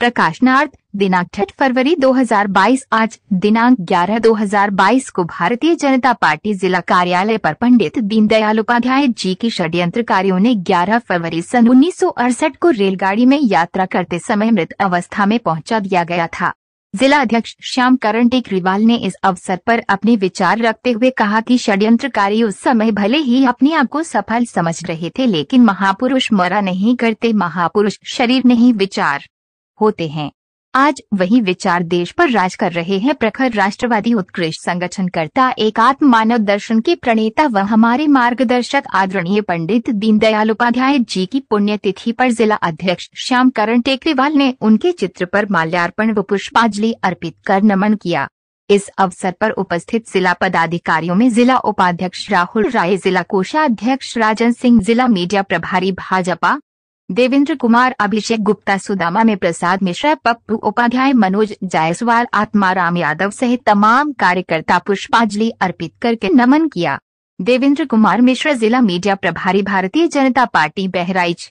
प्रकाशनार्थ दिनांक छठ फरवरी 2022 आज दिनांक 11 2022 को भारतीय जनता पार्टी जिला कार्यालय पर पंडित दीनदयाल उपाध्याय जी की षड्यंत्रकारियों ने 11 फरवरी सन उन्नीस को रेलगाड़ी में यात्रा करते समय मृत अवस्था में पहुंचा दिया गया था जिला अध्यक्ष श्याम करण टेकरीवाल ने इस अवसर पर अपने विचार रखते हुए कहा कि षड्यंत्रकारी उस समय भले ही अपने आप को सफल समझ रहे थे लेकिन महापुरुष मरा नहीं करते महापुरुष शरीर नहीं विचार होते हैं आज वही विचार देश पर राज कर रहे हैं प्रखर राष्ट्रवादी उत्कृष्ट संगठनकर्ता एक आत्म मानव दर्शन के प्रणेता व हमारे मार्गदर्शक आदरणीय पंडित दीनदयाल उपाध्याय जी की पुण्यतिथि पर जिला अध्यक्ष श्याम करण टेकरीवाल ने उनके चित्र पर माल्यार्पण व पुष्पांजलि अर्पित कर नमन किया इस अवसर पर उपस्थित जिला पदाधिकारियों में जिला उपाध्यक्ष राहुल राय जिला कोषाध्यक्ष राजन सिंह जिला मीडिया प्रभारी भाजपा देवेंद्र कुमार अभिषेक गुप्ता सुदामा में प्रसाद मिश्रा पप्पू उपाध्याय मनोज जायसवाल आत्माराम यादव सहित तमाम कार्यकर्ता पुष्पांजलि अर्पित करके नमन किया देवेंद्र कुमार मिश्रा जिला मीडिया प्रभारी भारतीय जनता पार्टी बहराइच